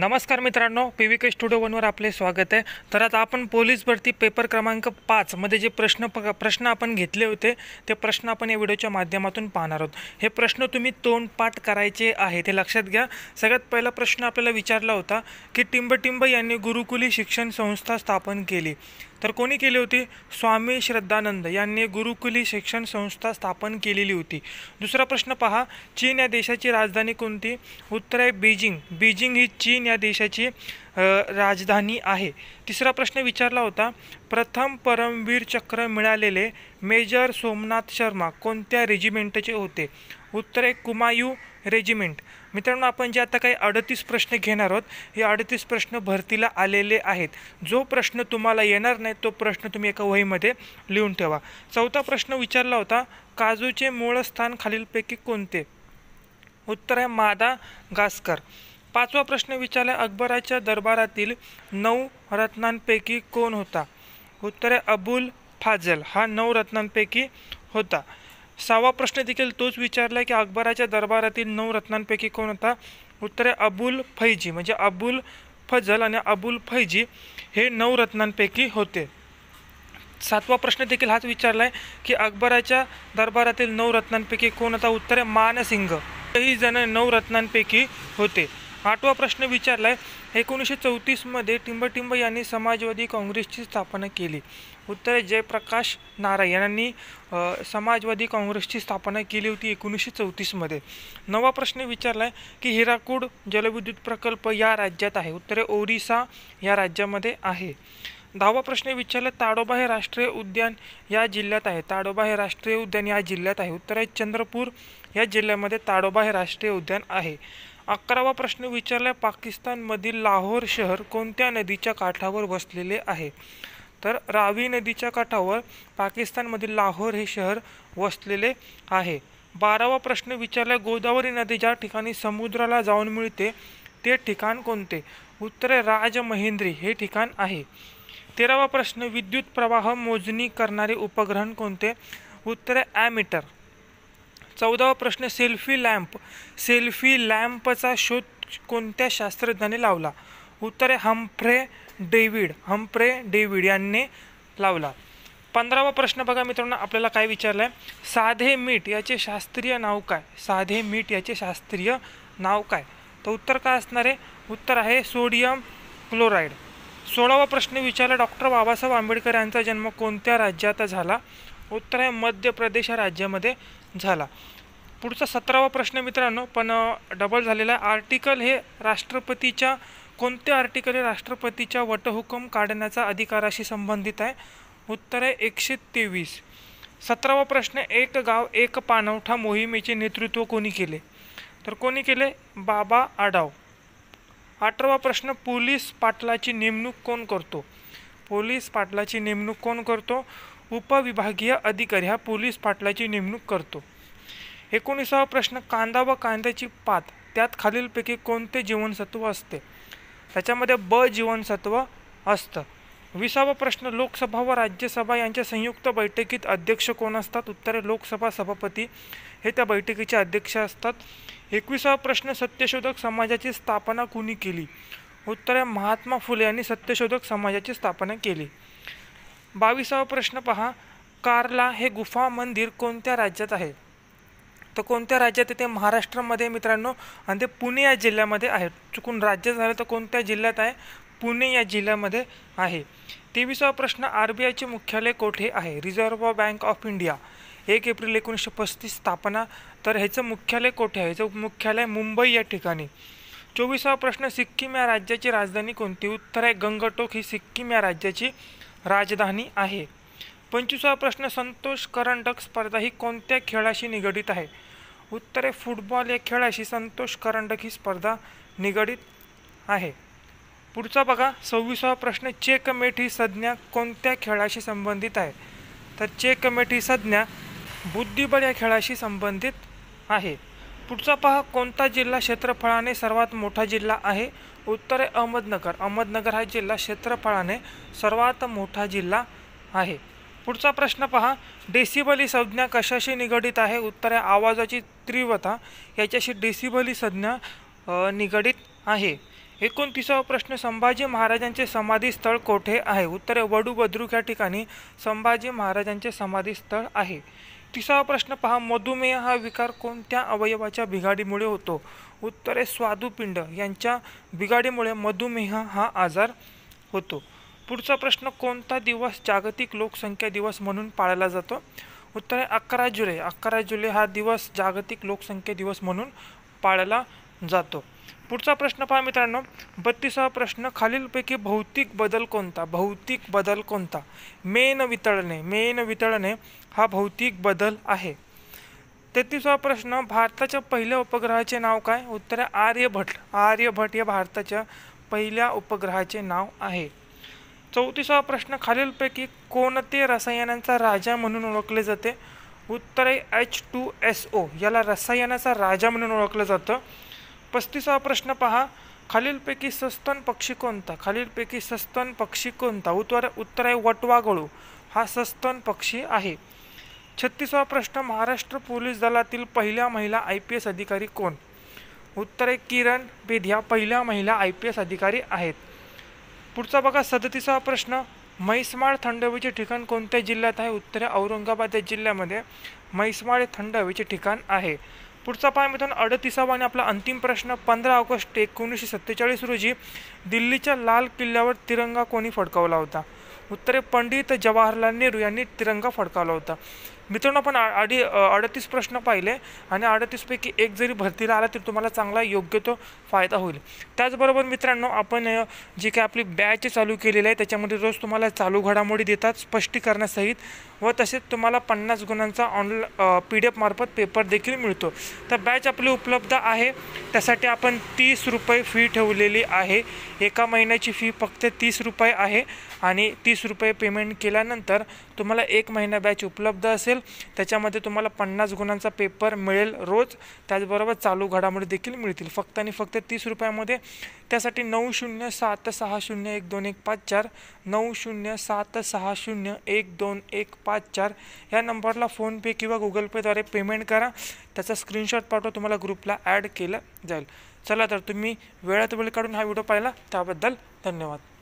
नमस्कार मित्रांनो P V K studio वनवर आपले स्वागत आहे तर आता आपण पोलीस भरती पेपर क्रमांक पाचमध्ये जे प्रश्न प प्रश्न आपण घेतले होते ते प्रश्न आपण या व्हिडिओच्या माध्यमातून पाहणार आहोत हे प्रश्न तुम्ही तोंडपाठ करायचे आहे ते लक्षात घ्या सगळ्यात पहिला प्रश्न आपल्याला विचारला होता की टिंबटिंब यांनी गुरुकुली शिक्षण संस्था स्थापन केली तर कोणी केली होती स्वामी श्रद्धानंद यांनी गुरुकुली शिक्षण संस्था स्थापन केलेली होती दुसरा प्रश्न पहा चीन या देशाची राजधानी कोणती उत्तर आहे बीजिंग बीजिंग ही चीन या देशाची राजधानी आहे तिसरा प्रश्न विचारला होता प्रथम परमवीर चक्र मिळालेले मेजर सोमनाथ शर्मा कोणत्या रेजिमेंटचे होते उत्तर आहे कुमायू रेजिमेंट मित्रांनो आपण जे आता काही अडतीस प्रश्न घेणार आहोत हे अडतीस प्रश्न भरतीला आलेले आहेत जो प्रश्न तुम्हाला येणार नाही तो प्रश्न तुम्ही एका वहीमध्ये लिहून ठेवा चौथा प्रश्न विचारला होता काजूचे मूळ स्थान खालीलपैकी कोणते उत्तर आहे मादा गास्कर पाचवा प्रश्न विचारला अकबराच्या दरबारातील नऊ रत्नांपैकी कोण होता उत्तरे अबुल फाजल हा नऊ रत्नांपैकी होता सहावा प्रश्न देखील तोच विचारला की अकबराच्या दरबारातील नऊ रत्नांपैकी कोण होता उत्तरे अबुल फैजी म्हणजे अबुल फजल आणि अबुल फैजी हे नऊ रत्नांपैकी होते सातवा प्रश्न देखील हाच विचारला आहे की अकबराच्या दरबारातील नऊ रत्नांपैकी कोण होता उत्तरे मानसिंग काही जण नऊ रत्नांपैकी होते आठवा प्रश्न विचारलाय एकोणीसशे चौतीसमध्ये टिंबटिंब यांनी समाजवादी काँग्रेसची स्थापना केली उत्तर जयप्रकाश नारायण यांनी समाजवादी काँग्रेसची स्थापना केली होती एकोणीसशे चौतीसमध्ये नवा प्रश्न विचारला आहे की हिराकूड जलविद्युत प्रकल्प या राज्यात आहे उत्तर ओरिसा या राज्यामध्ये आहे दहावा प्रश्न विचारला ताडोबा हे राष्ट्रीय उद्यान या जिल्ह्यात आहे ताडोबा हे राष्ट्रीय उद्यान या जिल्ह्यात आहे उत्तर आहे चंद्रपूर या जिल्ह्यामध्ये ताडोबा हे राष्ट्रीय उद्यान आहे अकरावा प्रश्न विचारला पाकिस्तानमधील लाहोर शहर कोणत्या नदीच्या काठावर वसलेले आहे तर रावी नदीच्या काठावर पाकिस्तानमधील लाहोर हे शहर वसलेले आहे बारावा प्रश्न विचारला गोदावरी नदी ज्या ठिकाणी समुद्राला जाऊन मिळते ते ठिकाण कोणते उत्तर राजमहेंद्री हे ठिकाण आहे तेरावा प्रश्न विद्युत प्रवाह मोजणी करणारे उपग्रहण कोणते उत्तर ॲमिटर चौदावा प्रश्न सेल्फी लॅम्प सेल्फी लॅम्पचा शोध कोणत्या शास्त्रज्ञाने लावला उत्तर आहे हम्फ्रे डेव्हिड हम्फ्रे डेव्हिड यांनी लावला पंधरावा प्रश्न बघा मित्रांनो आपल्याला काय विचारलं आहे साधे मीठ याचे शास्त्रीय नाव काय साधे मीठ याचे शास्त्रीय नाव काय तर उत्तर काय असणार आहे उत्तर आहे सोडियम क्लोराईड सोळावा प्रश्न विचारला डॉक्टर बाबासाहेब आंबेडकर यांचा जन्म कोणत्या राज्यात झाला उत्तर आहे मध्य प्रदेश या राज्यामध्ये झाला पुढचा सतरावा प्रश्न मित्रांनो पण डबल झालेला आहे आर्टिकल हे राष्ट्रपतीच्या कोणते आर्टिकल हे राष्ट्रपतीच्या वटहुकम काढण्याचा अधिकाराशी संबंधित आहे उत्तर आहे एकशे तेवीस सतरावा प्रश्न एक गाव एक पानवठा मोहिमेचे नेतृत्व कोणी केले तर कोणी केले बाबा आडाव अठरावा प्रश्न पोलीस पाटलाची नेमणूक कोण करतो पोलीस पाटलाची नेमणूक कोण करतो उपविभागीय अधिकारी हा पोलीस पाटलाची नेमणूक करतो एकोणीसावा प्रश्न कांदा व कांद्याची पात त्यात खालीलपैकी कोणते जीवनसत्व असते त्याच्यामध्ये ब जीवनसत्व असतं विसावा प्रश्न लोकसभा व राज्यसभा यांच्या संयुक्त बैठकीत अध्यक्ष कोण असतात उत्तरे लोकसभा सभापती हे त्या बैठकीचे अध्यक्ष असतात एकविसावा प्रश्न सत्यशोधक समाजाची स्थापना कुणी केली उत्तरे महात्मा फुले यांनी सत्यशोधक समाजाची स्थापना केली बावीसावा प्रश्न पहा कार्ला हे गुफा मंदिर कोणत्या राज्यात आहे तर कोणत्या राज्यात ते महाराष्ट्रामध्ये मित्रांनो आणि ते पुणे या जिल्ह्यामध्ये आहे चुकून राज्य झालं तर कोणत्या जिल्ह्यात आहे पुणे या जिल्ह्यामध्ये आहे तेवीसावा प्रश्न आर बी आयचे मुख्यालय कोठे आहे रिझर्व्ह बँक ऑफ इंडिया एक एप्रिल एकोणीसशे पस्तीस स्थापना तर ह्याचं मुख्यालय कोठे आहे ह्याचं मुख्यालय मुंबई या ठिकाणी चोवीसावा प्रश्न सिक्कीम या राज्याची राजधानी कोणती उत्तर आहे गंगटोक ही सिक्कीम या राज्याची राजधानी आहे पंचवीसावा प्रश्न संतोष करंडक स्पर्धा ही कोणत्या खेळाशी निगडीत आहे उत्तरे फुटबॉल या खेळाशी संतोष करंडक ही स्पर्धा निगडीत आहे पुढचा बघा सव्वीसावा प्रश्न चेकमेट ही संज्ञा कोणत्या खेळाशी संबंधित आहे तर मेट ही संज्ञा बुद्धिबळ या खेळाशी संबंधित आहे पुढचा पहा कोणता जिल्हा क्षेत्रफळाने सर्वात मोठा जिल्हा आहे उत्तर आहे अहमदनगर अहमदनगर हा जिल्हा क्षेत्रफळाने सर्वात मोठा जिल्हा आहे पुढचा प्रश्न पहा डेसिबल ही संज्ञा कशाशी निगडित आहे उत्तर आहे आवाजाची तीव्रता याच्याशी डेसिबल ही संज्ञा निगडित आहे एकोणतीसावा प्रश्न संभाजी महाराजांचे समाधी स्थळ कोठे आहे उत्तर आहे वडू बद्रुक या ठिकाणी संभाजी महाराजांचे समाधी स्थळ आहे तिसरा प्रश्न पहा मधुमेह हा विकार कोणत्या अवयवाच्या बिघाडीमुळे होतो उत्तर आहे स्वादुपिंड यांच्या बिघाडीमुळे मधुमेह हा आजार होतो पुढचा प्रश्न कोणता दिवस जागतिक लोकसंख्या दिवस म्हणून पाळला जातो उत्तर आहे अकरा जुलै अकरा जुलै हा दिवस जागतिक लोकसंख्या दिवस म्हणून पाळला जातो पुढचा प्रश्न पहा मित्रांनो बत्तीसावा प्रश्न खालीलपैकी भौतिक बदल कोणता भौतिक बदल कोणता मेन वितळणे मेन वितळणे हा भौतिक बदल आहे तेहतीसावा प्रश्न भारताच्या पहिल्या उपग्रहाचे नाव काय उत्तर आहे आर्यभट आर्यभट हे भारताच्या पहिल्या उपग्रहाचे नाव आहे चौतीसावा प्रश्न खालीलपैकी कोणते रसायनांचा राजा म्हणून ओळखले जाते उत्तर आहे एच टू एस ओ याला रसायनाचा राजा म्हणून ओळखलं जातं पस्तीसावा प्रश्न पहा खालीलपैकी सस्तन पक्षी कोणता खालीलपैकी सस्तन पक्षी कोणता उत्तर उत्तर आहे वटवागळू हा सस्तन पक्षी आहे छत्तीसावा प्रश्न महाराष्ट्र पोलीस दलातील पहिल्या महिला आय पी एस अधिकारी कोण उत्तर आहे किरण बेधिया पहिल्या महिला आय पी एस अधिकारी आहेत पुढचा बघा सदतीसावा प्रश्न म्हैसमाळ थंड हवेचे ठिकाण कोणत्या जिल्ह्यात आहे उत्तर औरंगाबाद या जिल्ह्यामध्ये म्हैसमाळ थंड हवेचे ठिकाण आहे पुढचा पाय मित्रांनो अडतीसावा आणि आपला अंतिम प्रश्न पंधरा ऑगस्ट एकोणीसशे सत्तेचाळीस रोजी दिल्लीच्या लाल किल्ल्यावर तिरंगा कोणी फडकावला होता उत्तरे पंडित जवाहरलाल नेहरू यांनी तिरंगा फडकावला होता मित्रांनो आपण अडी अडतीस प्रश्न पाहिले आणि अडतीसपैकी एक जरी भरतीला आला तरी तुम्हाला चांगला योग्य तो फायदा होईल त्याचबरोबर मित्रांनो आपण जी काय आपली बॅच चालू केलेली आहे त्याच्यामध्ये रोज तुम्हाला चालू घडामोडी देतात स्पष्टीकरणासहित व तसेच तुम्हाला पन्नास गुणांचा ऑनला पी डी एफमार्फत पेपर देखील मिळतो तर बॅच आपली उपलब्ध आहे त्यासाठी आपण तीस रुपये फी ठेवलेली आहे एका महिन्याची फी फक्त तीस रुपये आहे आणि तीस रुपये पेमेंट केल्यानंतर तुम्हाला एक महिना बॅच उपलब्ध असेल त्याच्यामध्ये तुम्हाला पन्नास गुणांचा पेपर मिळेल रोज त्याचबरोबर चालू घडामोडी देखील मिळतील फक्त आणि फक्त तीस रुपयामध्ये त्यासाठी नऊ शून्य सात सहा शून्य एक दोन एक पाच चार नऊ शून्य सात सहा शून्य एक दोन एक पाच चार ह्या नंबरला फोनपे किंवा गुगल पेद्वारे पेमेंट करा त्याचा स्क्रीनशॉट पाठवा तुम्हाला ग्रुपला ॲड केलं जाईल चला तर तुम्ही वेळात वेळ काढून हा व्हिडिओ पाहिला त्याबद्दल धन्यवाद